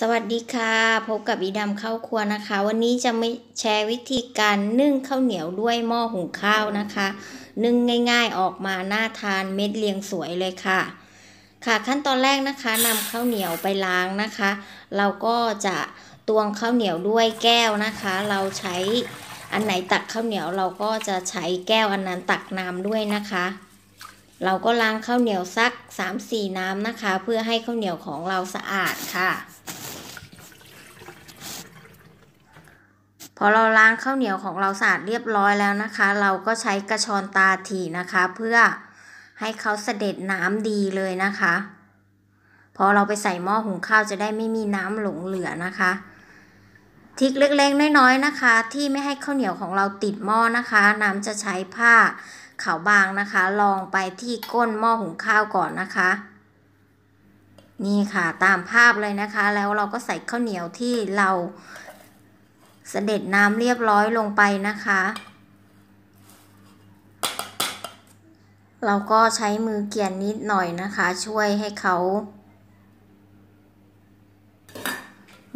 สวัสดีค่ะ พบกับอีดำข้าวครัวนะคะ วันนี้จะไม่แชร์วิธีการนึ่งข้าวเหนียวด้วยหม้อหุงข้าวนะคะ นึ่งง่าย ๆออกมาน่าทานเม็ดเรียงสวยเลยค่ะ ค่ะขั้นตอนแรกนะคะนำข้าวเหนียวไปล้างนะคะเราก็จะตวงข้าวเหนียวด้วยแก้วนะคะ เราใช้อันไหนตักข้าวเหนียว เราก็จะใช้แก้วอันนั้นตักน้ำด้วยนะคะ เราก็ล้างข้าวเหนียวสัก3-4น้ำนะคะเพื่อให้ข้าวเหนียวของเราสะอาดค่ะพอเราล้างข้าวเหนียวของเราสะอาดเรียบร้อยแล้วนะคะ เราก็ใช้ กระชอนตาถี่นะคะ เพื่อให้เขาเสด็จน้ำดีเลยนะคะพอเราไปใส่หม้อหุงข้าว จะได้ไม่มีน้ำหลงเหลือนะคะทิกเล็กๆน้อยๆนะคะ ที่ไม่ให้ข้าวเหนียวของเราติดหม้อนะคะ น้ำจะใช้ผ้าขาวบางนะคะ ลองไปที่ก้นหม้อหุงข้าวก่อนนะคะ นี่ค่ะตามภาพเลยนะคะ แล้วเราก็ใส่ข้าวเหนียวที่เราเสด็จน้ำเรียบร้อยลงไปนะคะ เราก็ใช้มือเกี่ยนนิดหน่อยนะคะ ช่วยให้เขา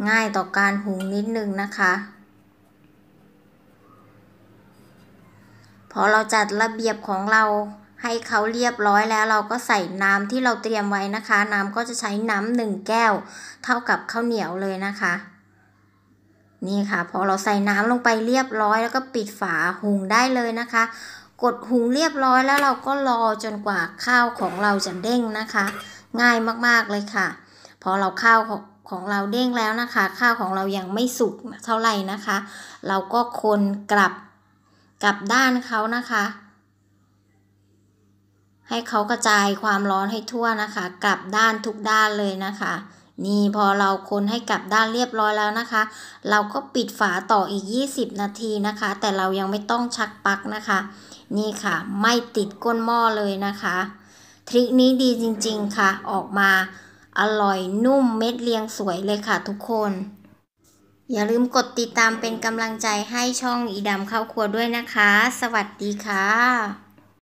ง่ายต่อการหุงนิดนึงนะคะ พอเราจัดระเบียบของเราให้เขาเรียบร้อยแล้วเราก็ใส่น้ำที่เราเตรียมไว้นะคะ น้ำก็จะใช้น้ำหนึ่งแก้ว เท่ากับข้าวเหนียวเลยนะคะนี่ค่ะพอเราใส่น้ำลงไปเรียบร้อย แล้วก็ปิดฝาหุงได้เลยนะคะ กดหุงเรียบร้อยแล้วเราก็รอจนกว่าข้าวของเราจะเด้งนะคะ ง่ายมากๆเลยค่ะ พอเราข้าวของของเราเด้งแล้วนะคะ ข้าวของเรายังไม่สุกเท่าไหร่นะคะ เราก็คนกลับกลับด้านเขานะคะ ให้เขากระจายความร้อนให้ทั่วนะคะ กลับด้านทุกด้านเลยนะคะนี่ พอเรา คน ให้ กลับด้านเรียบร้อยแล้วนะคะ เราก็ปิดฝาต่ออีก 20 นาทีนะคะ แต่เรายังไม่ต้องชักปักนะคะ นี่ค่ะ ไม่ติดก้นหม้อเลยนะคะ ทริค นี้ดีจริงๆค่ะ ออกมาอร่อยนุ่มเม็ดเรียงสวยเลยค่ะ ทุกคน อย่าลืมกดติดตามเป็นกำลังใจให้ช่องอีดำข้าวครัวด้วยนะคะ สวัสดีค่ะ